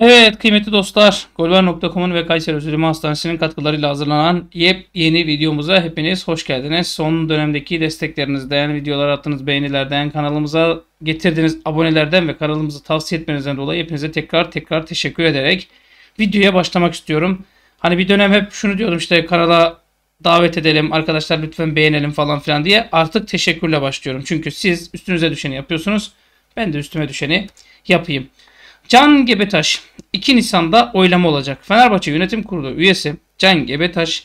Evet kıymetli dostlar, golvar.com'un ve Kayseri Özürlüme Hastanesi'nin katkılarıyla hazırlanan yepyeni videomuza hepiniz hoş geldiniz. Son dönemdeki desteklerinizden, videolar attığınız beğenilerden, kanalımıza getirdiğiniz abonelerden ve kanalımızı tavsiye etmenizden dolayı hepinize tekrar tekrar teşekkür ederek videoya başlamak istiyorum. Hani bir dönem hep şunu diyordum işte kanala davet edelim, arkadaşlar lütfen beğenelim falan filan diye artık teşekkürle başlıyorum. Çünkü siz üstünüze düşeni yapıyorsunuz, ben de üstüme düşeni yapayım. Can Gebetaş 2 Nisan'da oylama olacak. Fenerbahçe Yönetim Kurulu üyesi Can Gebetaş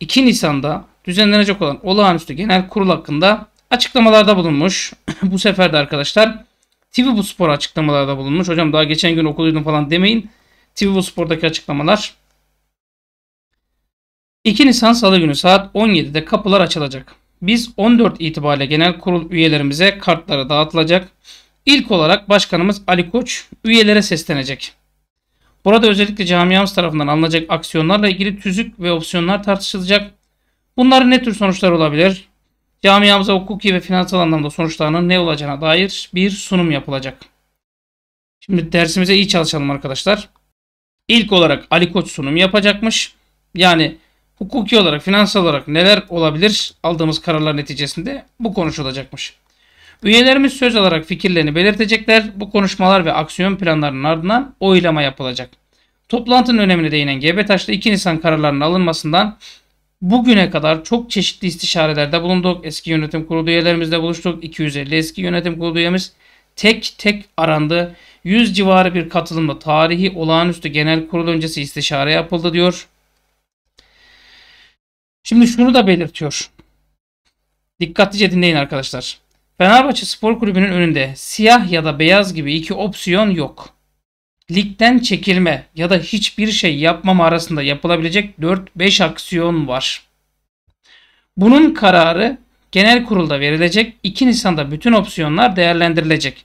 2 Nisan'da düzenlenecek olan olağanüstü genel kurul hakkında açıklamalarda bulunmuş. Bu sefer de arkadaşlar TV Bu Spor açıklamalarda bulunmuş. Hocam daha geçen gün okuluydum falan demeyin. TV Bu Spor'daki açıklamalar. 2 Nisan Salı günü saat 17'de kapılar açılacak. Biz 14 itibariyle genel kurul üyelerimize kartları dağıtılacak. İlk olarak başkanımız Ali Koç üyelere seslenecek. Burada özellikle camiamız tarafından alınacak aksiyonlarla ilgili tüzük ve opsiyonlar tartışılacak. Bunların ne tür sonuçlar olabilir? Camiamıza hukuki ve finansal anlamda sonuçlarının ne olacağına dair bir sunum yapılacak. Şimdi dersimize iyi çalışalım arkadaşlar. İlk olarak Ali Koç sunum yapacakmış. Yani hukuki olarak, finansal olarak neler olabilir aldığımız kararlar neticesinde bu konuşulacakmış. Üyelerimiz söz alarak fikirlerini belirtecekler. Bu konuşmalar ve aksiyon planlarının ardından oylama yapılacak. Toplantının önemine değinen Gebetaş'ta 2 Nisan kararlarının alınmasından bugüne kadar çok çeşitli istişarelerde bulunduk. Eski yönetim kurulu üyelerimizle buluştuk. 250 eski yönetim kurulu üyemiz tek tek arandı. 100 civarı bir katılımla tarihi olağanüstü genel kurul öncesi istişare yapıldı diyor. Şimdi şunu da belirtiyor. Dikkatlice dinleyin arkadaşlar. Fenerbahçe Spor Kulübü'nün önünde siyah ya da beyaz gibi iki opsiyon yok. Ligden çekilme ya da hiçbir şey yapmam arasında yapılabilecek 4-5 aksiyon var. Bunun kararı genel kurulda verilecek 2 Nisan'da bütün opsiyonlar değerlendirilecek.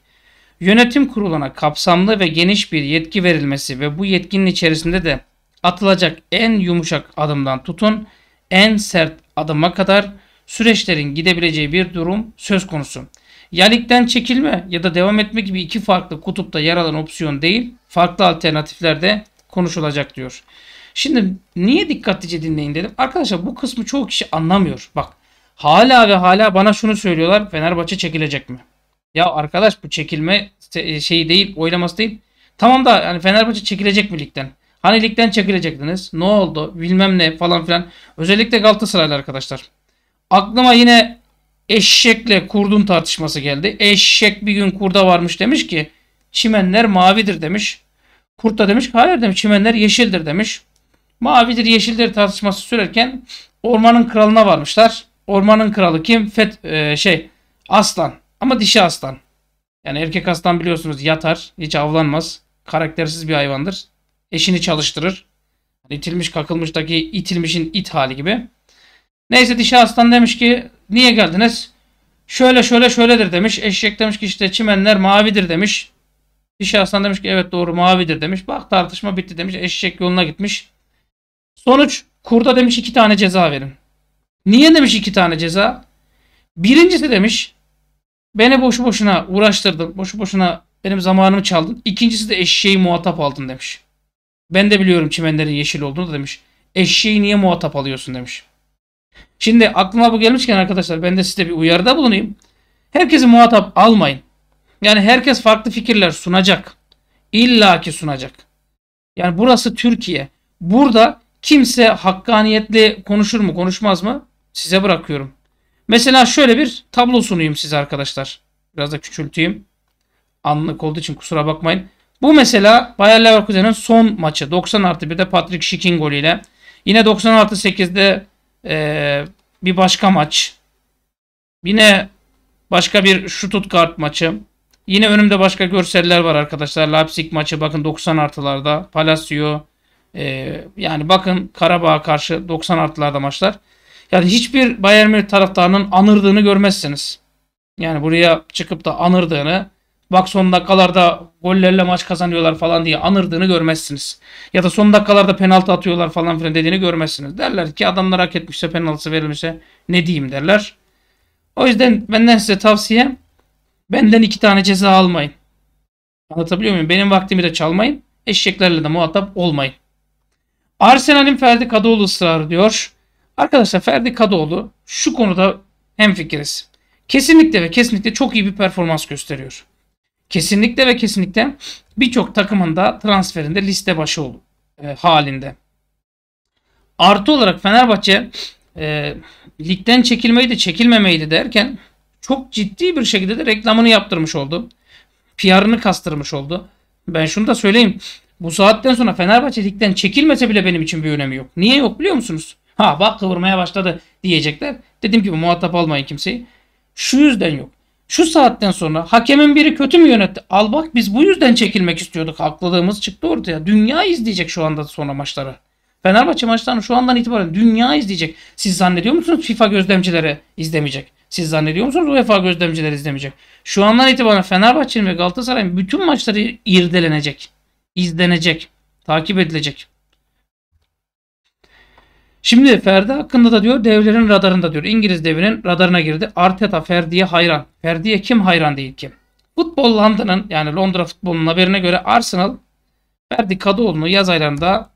Yönetim kuruluna kapsamlı ve geniş bir yetki verilmesi ve bu yetkinin içerisinde de atılacak en yumuşak adımdan tutun en sert adıma kadar süreçlerin gidebileceği bir durum söz konusu. Ya çekilme ya da devam etme gibi iki farklı kutupta yer alan opsiyon değil, farklı alternatiflerde konuşulacak diyor. Şimdi niye dikkatlice dinleyin dedim. Arkadaşlar bu kısmı çoğu kişi anlamıyor. Bak hala ve hala bana şunu söylüyorlar. Fenerbahçe çekilecek mi? Ya arkadaş bu çekilme e, şeyi değil, oylaması değil. Tamam da yani Fenerbahçe çekilecek mi ligden? Hani ligden çekilecektiniz? Ne oldu? Bilmem ne falan filan. Özellikle Galatasaraylı arkadaşlar. Aklıma yine eşekle kurdun tartışması geldi. Eşek bir gün kurda varmış demiş ki çimenler mavidir demiş. Kurt da demiş ki hayır demiş çimenler yeşildir demiş. Mavidir yeşildir tartışması sürerken ormanın kralına varmışlar. Ormanın kralı kim? Fet e, şey aslan ama dişi aslan. Yani erkek aslan biliyorsunuz yatar, hiç avlanmaz. Karaktersiz bir hayvandır. Eşini çalıştırır. İtilmiş kakılmıştaki itilmişin it hali gibi. Neyse dişi aslan demiş ki niye geldiniz? Şöyle şöyle şöyledir demiş. Eşek demiş ki işte çimenler mavidir demiş. Dişi aslan demiş ki evet doğru mavidir demiş. Bak tartışma bitti demiş. Eşek yoluna gitmiş. Sonuç kurda demiş iki tane ceza verin. Niye demiş iki tane ceza? Birincisi demiş beni boşu boşuna uğraştırdın. Boşu boşuna benim zamanımı çaldın. İkincisi de eşeği muhatap aldın demiş. Ben de biliyorum çimenlerin yeşil olduğunu da demiş. Eşeği niye muhatap alıyorsun demiş. Şimdi aklıma bu gelmişken arkadaşlar ben de size bir uyarıda bulunayım. Herkesi muhatap almayın. Yani herkes farklı fikirler sunacak. İlla sunacak. Yani burası Türkiye. Burada kimse hakkaniyetli konuşur mu konuşmaz mı size bırakıyorum. Mesela şöyle bir tablo sunayım size arkadaşlar. Biraz da küçülteyim. Anlık olduğu için kusura bakmayın. Bu mesela Bayer Leverkusen'in son maçı. 90 artı 1'de Patrick Schick'in golüyle. Yine 90 artı 8'de ee, bir başka maç. Yine başka bir şutut kart maçı. Yine önümde başka görseller var arkadaşlar. Leipzig maçı bakın 90 artılarda. Palacio. E, yani bakın Karabağ karşı 90 artılarda maçlar. Yani hiçbir Bayern Münih taraftarının anırdığını görmezsiniz. Yani buraya çıkıp da anırdığını bak son dakikalarda gollerle maç kazanıyorlar falan diye anırdığını görmezsiniz. Ya da son dakikalarda penaltı atıyorlar falan filan dediğini görmezsiniz. Derler ki adamlar hak etmişse penaltısı verilmişse ne diyeyim derler. O yüzden benden size tavsiye benden iki tane ceza almayın. Anlatabiliyor muyum? Benim vaktimi de çalmayın. Eşeklerle de muhatap olmayın. Arsenal'in Ferdi Kadıoğlu ısrarı diyor. Arkadaşlar Ferdi Kadıoğlu şu konuda hemfikiriz. Kesinlikle ve kesinlikle çok iyi bir performans gösteriyor kesinlikle ve kesinlikle birçok takımın da transferinde liste başı oldu, e, halinde. Artı olarak Fenerbahçe e, ligden çekilmeyi de derken çok ciddi bir şekilde de reklamını yaptırmış oldu. PR'ını kastırmış oldu. Ben şunu da söyleyeyim. Bu saatten sonra Fenerbahçe ligden çekilmese bile benim için bir önemi yok. Niye yok biliyor musunuz? Ha bak kıvırmaya başladı diyecekler. Dedim ki muhatap almayın kimseyi. Şu yüzden yok. Şu saatten sonra hakemin biri kötü mü yönetti? Al bak biz bu yüzden çekilmek istiyorduk. Haklılığımız çıktı ortaya. Dünya izleyecek şu anda sonra maçları. Fenerbahçe maçlarını şu andan itibaren dünya izleyecek. Siz zannediyor musunuz FIFA gözlemcileri izlemeyecek? Siz zannediyor musunuz UEFA gözlemcileri izlemeyecek? Şu andan itibaren Fenerbahçe'nin ve Galatasaray'ın bütün maçları irdelenecek, izlenecek, takip edilecek. Şimdi Ferdi hakkında da diyor devlerin radarında diyor. İngiliz devinin radarına girdi. Arteta Ferdi'ye hayran. Ferdi'ye kim hayran değil ki? Futbol London'ın yani Londra futbolunun haberine göre Arsenal Ferdi Kadıoğlu'nu yaz aylarında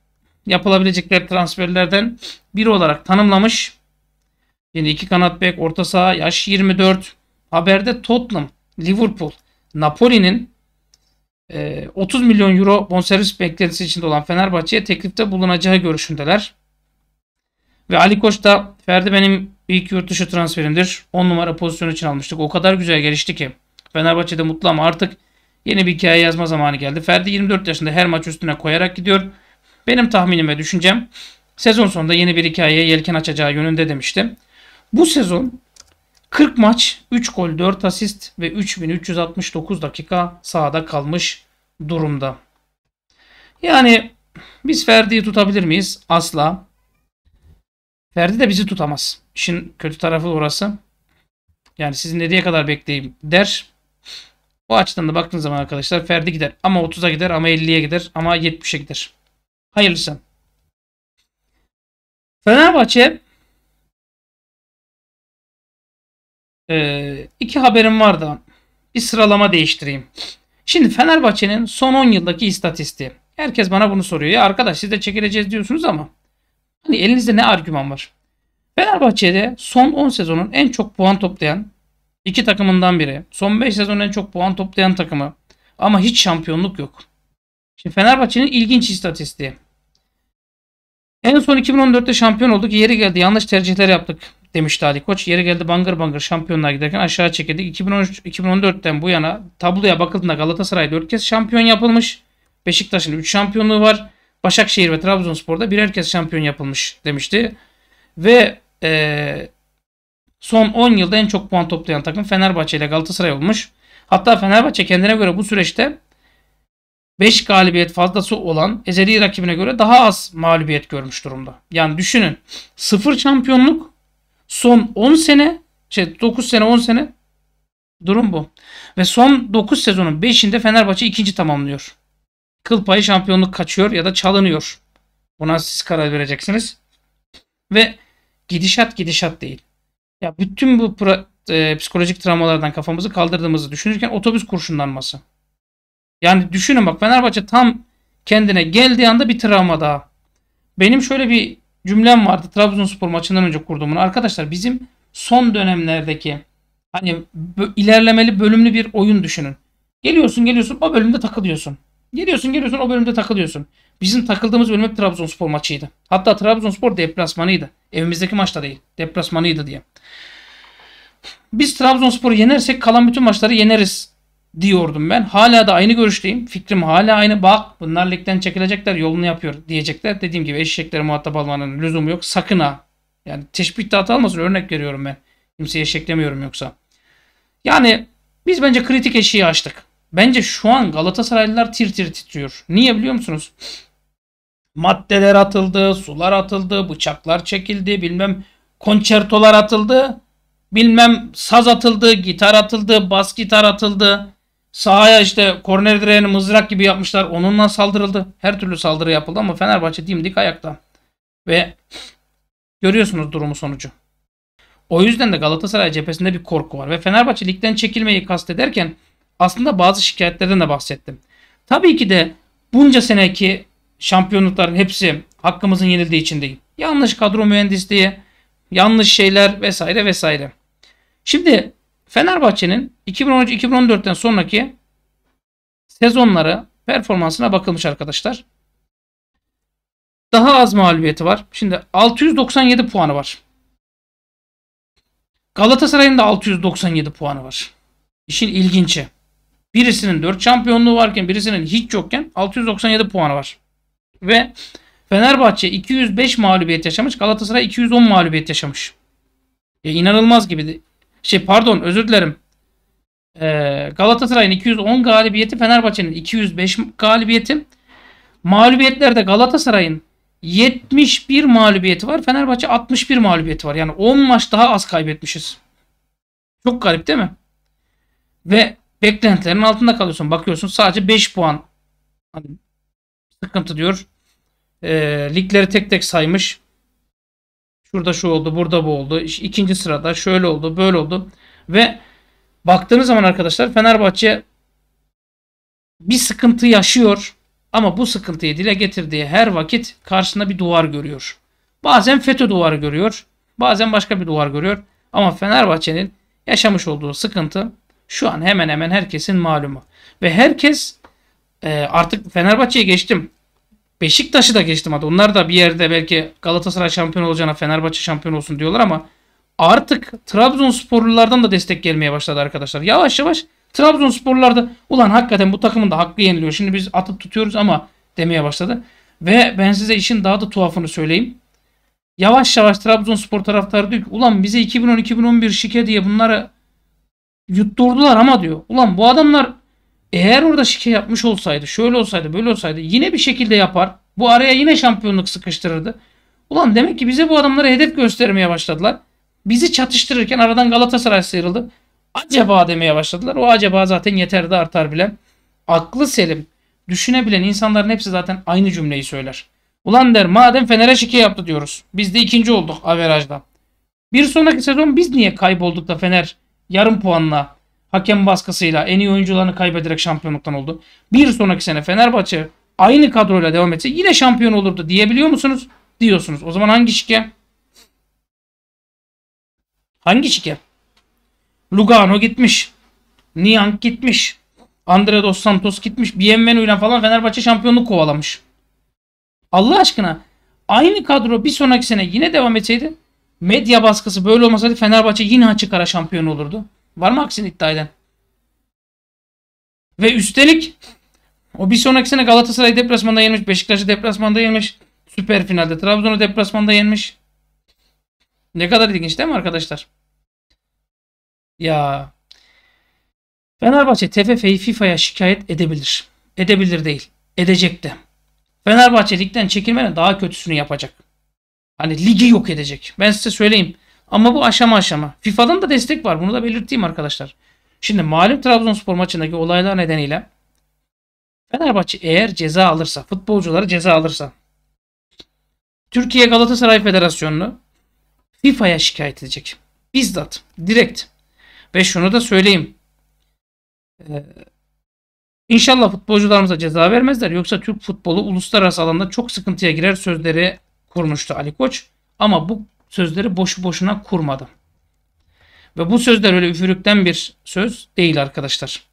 yapılabilecekler transferlerden biri olarak tanımlamış. Yine iki kanat bek orta saha yaş 24. Haberde Tottenham, Liverpool, Napoli'nin 30 e, milyon euro bonservis beklentisi içinde olan Fenerbahçe'ye teklifte bulunacağı görüşündeler. Ve Ali Koç da Ferdi benim ilk yurt dışı transferimdir. 10 numara pozisyonu için almıştık. O kadar güzel gelişti ki. Fenerbahçe'de mutlu ama artık yeni bir hikaye yazma zamanı geldi. Ferdi 24 yaşında her maç üstüne koyarak gidiyor. Benim tahminim ve düşüncem sezon sonunda yeni bir hikayeye yelken açacağı yönünde demiştim. Bu sezon 40 maç, 3 gol, 4 asist ve 3369 dakika sahada kalmış durumda. Yani biz Ferdi'yi tutabilir miyiz? Asla. Ferdi de bizi tutamaz. İşin kötü tarafı orası. Yani sizi nereye kadar bekleyeyim der. O açıdan da baktığınız zaman arkadaşlar Ferdi gider. Ama 30'a gider ama 50'ye gider ama 70'e gider. Hayırlısı. Fenerbahçe ee, iki haberim var da bir sıralama değiştireyim. Şimdi Fenerbahçe'nin son 10 yıldaki istatistiği. Herkes bana bunu soruyor. Ya arkadaş siz de çekileceğiz diyorsunuz ama Hani elinizde ne argüman var? Fenerbahçe'de son 10 sezonun en çok puan toplayan iki takımından biri. Son 5 sezonun en çok puan toplayan takımı. Ama hiç şampiyonluk yok. Şimdi Fenerbahçe'nin ilginç istatistiği. En son 2014'te şampiyon olduk. Yeri geldi yanlış tercihler yaptık demişti Ali Koç. Yeri geldi bangır bangır şampiyonlar giderken aşağı çekildi. 2013, 2014'ten bu yana tabloya bakıldığında Galatasaray 4 kez şampiyon yapılmış. Beşiktaş'ın 3 şampiyonluğu var. Başakşehir ve Trabzonspor'da birer kez şampiyon yapılmış demişti. Ve e, son 10 yılda en çok puan toplayan takım Fenerbahçe ile Galatasaray olmuş. Hatta Fenerbahçe kendine göre bu süreçte 5 galibiyet fazlası olan ezeli rakibine göre daha az mağlubiyet görmüş durumda. Yani düşünün 0 şampiyonluk son 10 sene şey 9 sene 10 sene durum bu. Ve son 9 sezonun 5'inde Fenerbahçe ikinci tamamlıyor kıl payı şampiyonluk kaçıyor ya da çalınıyor. Buna siz karar vereceksiniz. Ve gidişat gidişat değil. Ya bütün bu pra- e, psikolojik travmalardan kafamızı kaldırdığımızı düşünürken otobüs kurşunlanması. Yani düşünün bak Fenerbahçe tam kendine geldiği anda bir travma daha. Benim şöyle bir cümlem vardı Trabzonspor maçından önce kurdum Arkadaşlar bizim son dönemlerdeki hani ilerlemeli bölümlü bir oyun düşünün. Geliyorsun geliyorsun o bölümde takılıyorsun. Geliyorsun geliyorsun o bölümde takılıyorsun. Bizim takıldığımız bölüm hep Trabzonspor maçıydı. Hatta Trabzonspor deplasmanıydı. Evimizdeki maçta değil. Deplasmanıydı diye. Biz Trabzonspor'u yenersek kalan bütün maçları yeneriz diyordum ben. Hala da aynı görüşteyim. Fikrim hala aynı. Bak bunlar ligden çekilecekler yolunu yapıyor diyecekler. Dediğim gibi eşekleri muhatap almanın lüzumu yok. Sakın ha. Yani teşbih de hata olmasın. Örnek veriyorum ben. Kimseye eşeklemiyorum yoksa. Yani biz bence kritik eşiği açtık. Bence şu an Galatasaraylılar tir tir titriyor. Niye biliyor musunuz? Maddeler atıldı, sular atıldı, bıçaklar çekildi, bilmem konçertolar atıldı, bilmem saz atıldı, gitar atıldı, bas gitar atıldı. Sahaya işte korner direğini mızrak gibi yapmışlar. Onunla saldırıldı. Her türlü saldırı yapıldı ama Fenerbahçe dimdik ayakta. Ve görüyorsunuz durumu sonucu. O yüzden de Galatasaray cephesinde bir korku var. Ve Fenerbahçe ligden çekilmeyi kastederken aslında bazı şikayetlerden de bahsettim. Tabii ki de bunca seneki şampiyonlukların hepsi hakkımızın yenildiği için değil. Yanlış kadro mühendisliği, yanlış şeyler vesaire vesaire. Şimdi Fenerbahçe'nin 2013-2014'ten sonraki sezonları performansına bakılmış arkadaşlar. Daha az mağlubiyeti var. Şimdi 697 puanı var. Galatasaray'ın da 697 puanı var. İşin ilginci. Birisinin 4 şampiyonluğu varken birisinin hiç yokken 697 puanı var. Ve Fenerbahçe 205 mağlubiyet yaşamış. Galatasaray 210 mağlubiyet yaşamış. Ya e, inanılmaz gibi. Şey pardon özür dilerim. Ee, Galatasaray'ın 210 galibiyeti Fenerbahçe'nin 205 galibiyeti. Mağlubiyetlerde Galatasaray'ın 71 mağlubiyeti var. Fenerbahçe 61 mağlubiyeti var. Yani 10 maç daha az kaybetmişiz. Çok garip değil mi? Ve beklentilerin altında kalıyorsun. Bakıyorsun sadece 5 puan hani, sıkıntı diyor. E, ligleri tek tek saymış. Şurada şu oldu, burada bu oldu. ikinci sırada şöyle oldu, böyle oldu. Ve baktığınız zaman arkadaşlar Fenerbahçe bir sıkıntı yaşıyor. Ama bu sıkıntıyı dile getirdiği her vakit karşısında bir duvar görüyor. Bazen FETÖ duvarı görüyor. Bazen başka bir duvar görüyor. Ama Fenerbahçe'nin yaşamış olduğu sıkıntı şu an hemen hemen herkesin malumu. Ve herkes e, artık Fenerbahçe'ye geçtim. Beşiktaş'ı da geçtim hadi. Onlar da bir yerde belki Galatasaray şampiyon olacağına Fenerbahçe şampiyon olsun diyorlar ama artık Trabzonsporlulardan da destek gelmeye başladı arkadaşlar. Yavaş yavaş Trabzonsporlularda ulan hakikaten bu takımın da hakkı yeniliyor. Şimdi biz atıp tutuyoruz ama demeye başladı. Ve ben size işin daha da tuhafını söyleyeyim. Yavaş yavaş Trabzonspor taraftarı diyor ki ulan bize 2010-2011 şike diye bunları Yutturdular ama diyor. Ulan bu adamlar eğer orada şike yapmış olsaydı, şöyle olsaydı, böyle olsaydı yine bir şekilde yapar. Bu araya yine şampiyonluk sıkıştırırdı. Ulan demek ki bize bu adamlara hedef göstermeye başladılar. Bizi çatıştırırken aradan Galatasaray sıyrıldı. Acaba demeye başladılar. O acaba zaten yeter artar bilen. Aklı selim, düşünebilen insanların hepsi zaten aynı cümleyi söyler. Ulan der madem Fener'e şike yaptı diyoruz. Biz de ikinci olduk averajda. Bir sonraki sezon biz niye kaybolduk da Fener yarım puanla hakem baskısıyla en iyi oyuncularını kaybederek şampiyonluktan oldu. Bir sonraki sene Fenerbahçe aynı kadroyla devam etse yine şampiyon olurdu diyebiliyor musunuz? Diyorsunuz. O zaman hangi şike? Hangi şike? Lugano gitmiş. Niang gitmiş. Andre Dos Santos gitmiş. Bienvenu ile falan Fenerbahçe şampiyonluk kovalamış. Allah aşkına aynı kadro bir sonraki sene yine devam etseydi medya baskısı böyle olmasaydı Fenerbahçe yine açık ara şampiyon olurdu. Var mı aksini iddia eden? Ve üstelik o bir sonraki sene Galatasaray deplasmanda yenmiş, Beşiktaş'ı deplasmanda yenmiş, süper finalde Trabzon'u deplasmanda yenmiş. Ne kadar ilginç değil mi arkadaşlar? Ya Fenerbahçe TFF'yi FIFA'ya şikayet edebilir. Edebilir değil. Edecek de. Fenerbahçe ligden çekilmeden daha kötüsünü yapacak. Hani ligi yok edecek. Ben size söyleyeyim. Ama bu aşama aşama. FIFA'dan da destek var. Bunu da belirteyim arkadaşlar. Şimdi malum Trabzonspor maçındaki olaylar nedeniyle Fenerbahçe eğer ceza alırsa, futbolcuları ceza alırsa Türkiye Galatasaray Federasyonu'nu FIFA'ya şikayet edecek. Bizzat, direkt. Ve şunu da söyleyeyim. Ee, inşallah futbolcularımıza ceza vermezler. Yoksa Türk futbolu uluslararası alanda çok sıkıntıya girer sözleri kurmuştu Ali Koç. Ama bu sözleri boşu boşuna kurmadı. Ve bu sözler öyle üfürükten bir söz değil arkadaşlar.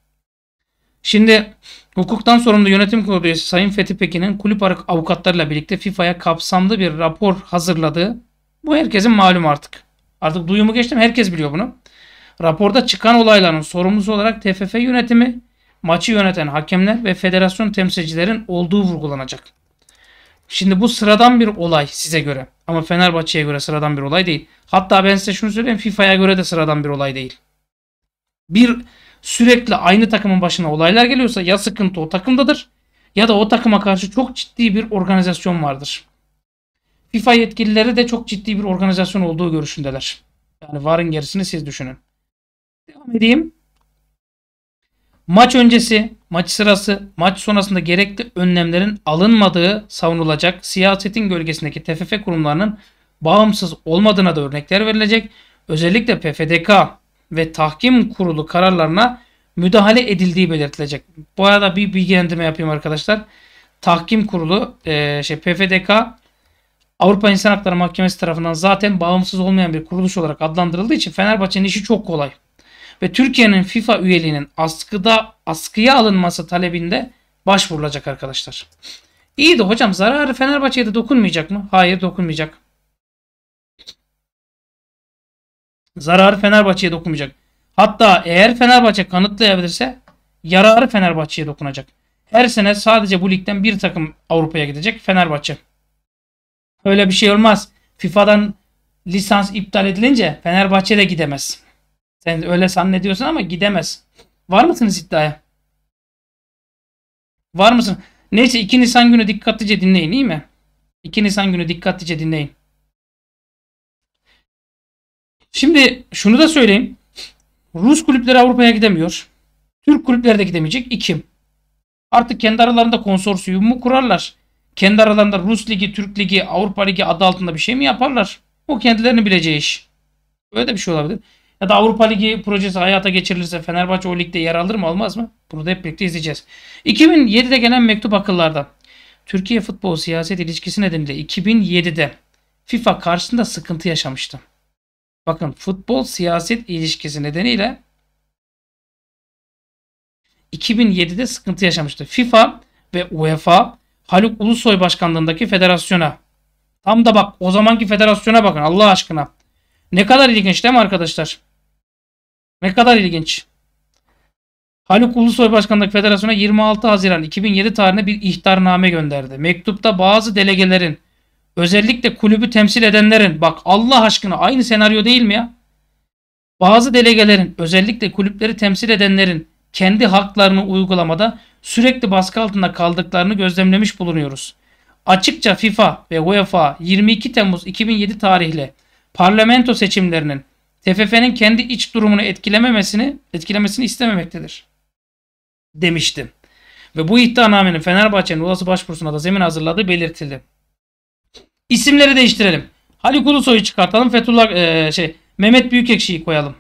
Şimdi hukuktan sorumlu yönetim kurulu üyesi Sayın Fethi Pekin'in kulüp avukatlarıyla birlikte FIFA'ya kapsamlı bir rapor hazırladığı bu herkesin malum artık. Artık duyumu geçtim herkes biliyor bunu. Raporda çıkan olayların sorumlusu olarak TFF yönetimi, maçı yöneten hakemler ve federasyon temsilcilerin olduğu vurgulanacak. Şimdi bu sıradan bir olay size göre. Ama Fenerbahçe'ye göre sıradan bir olay değil. Hatta ben size şunu söyleyeyim. FIFA'ya göre de sıradan bir olay değil. Bir sürekli aynı takımın başına olaylar geliyorsa ya sıkıntı o takımdadır ya da o takıma karşı çok ciddi bir organizasyon vardır. FIFA yetkilileri de çok ciddi bir organizasyon olduğu görüşündeler. Yani varın gerisini siz düşünün. Devam edeyim. Maç öncesi, maç sırası, maç sonrasında gerekli önlemlerin alınmadığı savunulacak. Siyasetin gölgesindeki TFF kurumlarının bağımsız olmadığına da örnekler verilecek. Özellikle PFDK ve tahkim kurulu kararlarına müdahale edildiği belirtilecek. Bu arada bir bilgilendirme yapayım arkadaşlar. Tahkim kurulu, e, şey PFDK Avrupa İnsan Hakları Mahkemesi tarafından zaten bağımsız olmayan bir kuruluş olarak adlandırıldığı için Fenerbahçe'nin işi çok kolay ve Türkiye'nin FIFA üyeliğinin askıda askıya alınması talebinde başvurulacak arkadaşlar. İyi de hocam zararı Fenerbahçe'ye de dokunmayacak mı? Hayır dokunmayacak. Zararı Fenerbahçe'ye dokunmayacak. Hatta eğer Fenerbahçe kanıtlayabilirse yararı Fenerbahçe'ye dokunacak. Her sene sadece bu ligden bir takım Avrupa'ya gidecek Fenerbahçe. Öyle bir şey olmaz. FIFA'dan lisans iptal edilince Fenerbahçe de gidemez. Sen öyle zannediyorsun ama gidemez. Var mısınız iddiaya? Var mısın? Neyse 2 Nisan günü dikkatlice dinleyin iyi mi? 2 Nisan günü dikkatlice dinleyin. Şimdi şunu da söyleyeyim. Rus kulüpleri Avrupa'ya gidemiyor. Türk kulüpleri de gidemeyecek. İki. Artık kendi aralarında konsorsiyum mu kurarlar? Kendi aralarında Rus Ligi, Türk Ligi, Avrupa Ligi adı altında bir şey mi yaparlar? O kendilerini bileceği iş. Böyle de bir şey olabilir. Ya da Avrupa Ligi projesi hayata geçirilirse Fenerbahçe o ligde yer alır mı almaz mı? Bunu da hep birlikte izleyeceğiz. 2007'de gelen mektup akıllarda. Türkiye futbol siyaset ilişkisi nedeniyle 2007'de FIFA karşısında sıkıntı yaşamıştı. Bakın futbol siyaset ilişkisi nedeniyle 2007'de sıkıntı yaşamıştı. FIFA ve UEFA Haluk Ulusoy başkanlığındaki federasyona tam da bak o zamanki federasyona bakın Allah aşkına. Ne kadar ilginç değil mi arkadaşlar? Ne kadar ilginç. Haluk Ulusoy Başkanlık Federasyonu 26 Haziran 2007 tarihinde bir ihtarname gönderdi. Mektupta bazı delegelerin özellikle kulübü temsil edenlerin bak Allah aşkına aynı senaryo değil mi ya? Bazı delegelerin özellikle kulüpleri temsil edenlerin kendi haklarını uygulamada sürekli baskı altında kaldıklarını gözlemlemiş bulunuyoruz. Açıkça FIFA ve UEFA 22 Temmuz 2007 tarihli parlamento seçimlerinin TFF'nin kendi iç durumunu etkilememesini, etkilemesini istememektedir. demişti. Ve bu iddianamenin Fenerbahçe'nin olası başvurusuna da zemin hazırladığı belirtildi. İsimleri değiştirelim. Haluk Ulusoy'u çıkartalım. Fethullah e, şey Mehmet Büyükekşi'yi koyalım.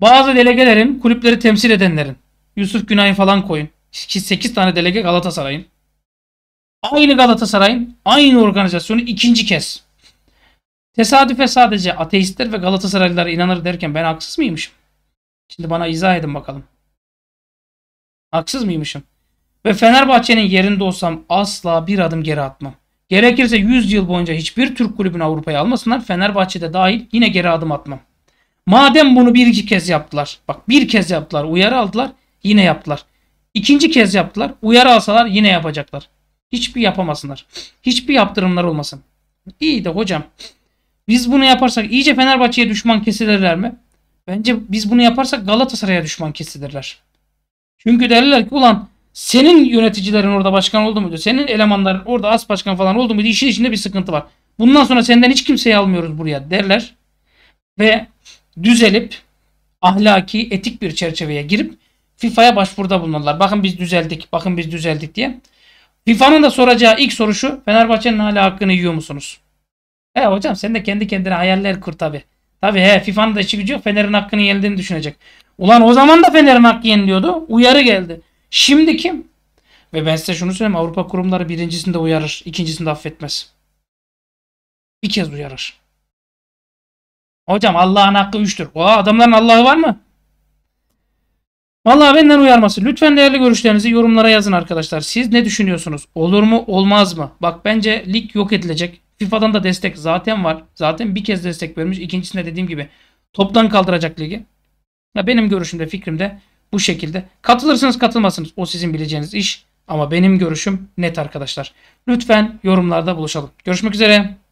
Bazı delegelerin kulüpleri temsil edenlerin Yusuf Günay'ı falan koyun. 8 tane delege Galatasaray'ın. Aynı Galatasaray'ın aynı organizasyonu ikinci kez Tesadüfe sadece ateistler ve galatasaraylılar inanır derken ben haksız mıymışım? Şimdi bana izah edin bakalım. Haksız mıymışım? Ve Fenerbahçe'nin yerinde olsam asla bir adım geri atmam. Gerekirse 100 yıl boyunca hiçbir Türk kulübünü Avrupa'ya almasınlar. Fenerbahçe'de dahil yine geri adım atmam. Madem bunu bir iki kez yaptılar. Bak bir kez yaptılar. Uyarı aldılar. Yine yaptılar. İkinci kez yaptılar. Uyarı alsalar yine yapacaklar. Hiçbir yapamasınlar. Hiçbir yaptırımlar olmasın. İyi de hocam biz bunu yaparsak iyice Fenerbahçe'ye düşman kesilirler mi? Bence biz bunu yaparsak Galatasaray'a düşman kesilirler. Çünkü derler ki ulan senin yöneticilerin orada başkan oldu muydu? Senin elemanların orada as başkan falan oldu muydu? İşin içinde bir sıkıntı var. Bundan sonra senden hiç kimseyi almıyoruz buraya derler. Ve düzelip ahlaki etik bir çerçeveye girip FIFA'ya başvuruda bulunurlar. Bakın biz düzeldik, bakın biz düzeldik diye. FIFA'nın da soracağı ilk soru şu. Fenerbahçe'nin hala hakkını yiyor musunuz? E hocam sen de kendi kendine hayaller kur tabi. Tabi he FIFA'nın da işi gücü Fener'in hakkını yendiğini düşünecek. Ulan o zaman da Fener'in hakkı yeniliyordu. Uyarı geldi. Şimdi kim? Ve ben size şunu söyleyeyim. Avrupa kurumları birincisinde uyarır. ikincisinde affetmez. Bir kez uyarır. Hocam Allah'ın hakkı üçtür. O adamların Allah'ı var mı? Vallahi benden uyarması. Lütfen değerli görüşlerinizi yorumlara yazın arkadaşlar. Siz ne düşünüyorsunuz? Olur mu olmaz mı? Bak bence lig yok edilecek. FIFA'dan da destek zaten var. Zaten bir kez destek vermiş. İkincisinde dediğim gibi toptan kaldıracak ligi. Ya benim görüşümde fikrimde bu şekilde. Katılırsınız katılmasınız o sizin bileceğiniz iş. Ama benim görüşüm net arkadaşlar. Lütfen yorumlarda buluşalım. Görüşmek üzere.